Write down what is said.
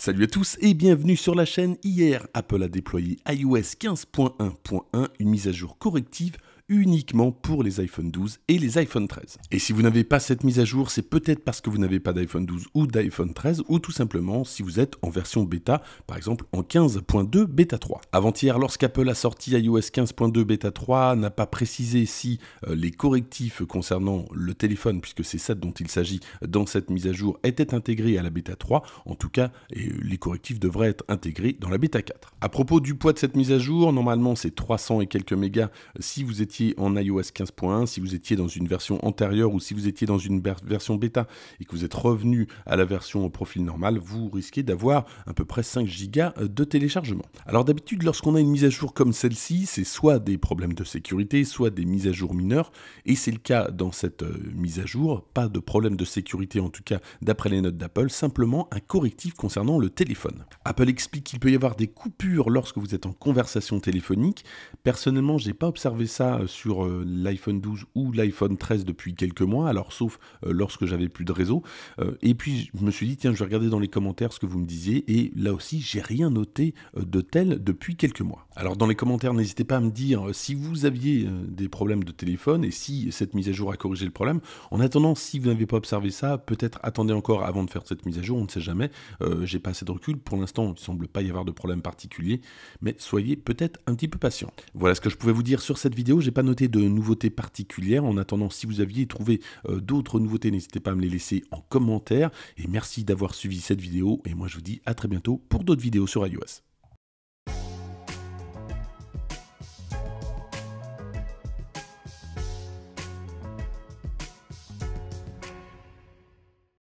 Salut à tous et bienvenue sur la chaîne. Hier, Apple a déployé iOS 15.1.1, une mise à jour corrective uniquement pour les iPhone 12 et les iPhone 13. Et si vous n'avez pas cette mise à jour, c'est peut-être parce que vous n'avez pas d'iPhone 12 ou d'iPhone 13, ou tout simplement si vous êtes en version bêta, par exemple en 15.2 bêta 3. Avant-hier, lorsqu'Apple a sorti iOS 15.2 bêta 3, n'a pas précisé si euh, les correctifs concernant le téléphone, puisque c'est ça dont il s'agit dans cette mise à jour, étaient intégrés à la bêta 3. En tout cas, les correctifs devraient être intégrés dans la bêta 4. À propos du poids de cette mise à jour, normalement c'est 300 et quelques mégas si vous étiez en iOS 15.1, si vous étiez dans une version antérieure ou si vous étiez dans une version bêta et que vous êtes revenu à la version au profil normal, vous risquez d'avoir à peu près 5 gigas euh, de téléchargement. Alors d'habitude, lorsqu'on a une mise à jour comme celle-ci, c'est soit des problèmes de sécurité, soit des mises à jour mineures, et c'est le cas dans cette euh, mise à jour, pas de problème de sécurité en tout cas d'après les notes d'Apple, simplement un correctif concernant le téléphone. Apple explique qu'il peut y avoir des coupures lorsque vous êtes en conversation téléphonique. Personnellement, j'ai pas observé ça euh, sur euh, l'iPhone 12 ou l'iPhone 13 depuis quelques mois, alors sauf euh, lorsque j'avais plus de réseau. Euh, et puis je me suis dit, tiens, je vais regarder dans les commentaires ce que vous me disiez, et là aussi, j'ai rien noté de tel depuis quelques mois. Alors dans les commentaires, n'hésitez pas à me dire si vous aviez des problèmes de téléphone et si cette mise à jour a corrigé le problème. En attendant, si vous n'avez pas observé ça, peut-être attendez encore avant de faire cette mise à jour, on ne sait jamais. J'ai pas assez de recul. Pour l'instant, il semble pas y avoir de problème particulier, mais soyez peut-être un petit peu patient. Voilà ce que je pouvais vous dire sur cette vidéo. J'ai noter de nouveautés particulières. En attendant, si vous aviez trouvé euh, d'autres nouveautés, n'hésitez pas à me les laisser en commentaire. Et merci d'avoir suivi cette vidéo. Et moi, je vous dis à très bientôt pour d'autres vidéos sur iOS.